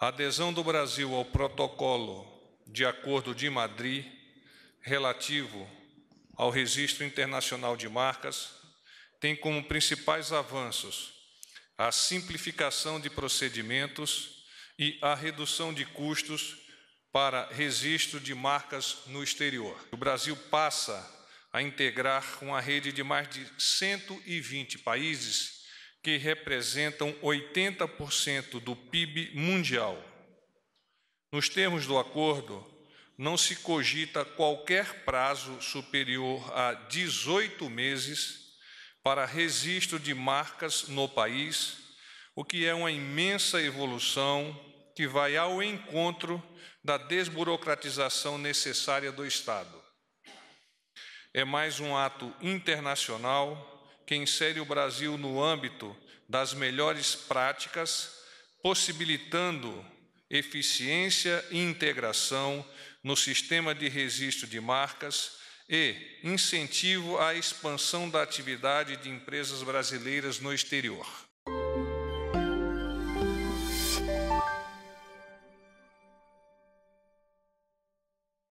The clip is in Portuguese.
A adesão do Brasil ao protocolo de acordo de Madrid relativo ao registro internacional de marcas tem como principais avanços a simplificação de procedimentos e a redução de custos para registro de marcas no exterior. O Brasil passa a integrar uma rede de mais de 120 países que representam 80% do PIB mundial. Nos termos do acordo, não se cogita qualquer prazo superior a 18 meses para registro de marcas no país, o que é uma imensa evolução que vai ao encontro da desburocratização necessária do Estado. É mais um ato internacional que insere o Brasil no âmbito das melhores práticas, possibilitando eficiência e integração no sistema de registro de marcas e incentivo à expansão da atividade de empresas brasileiras no exterior.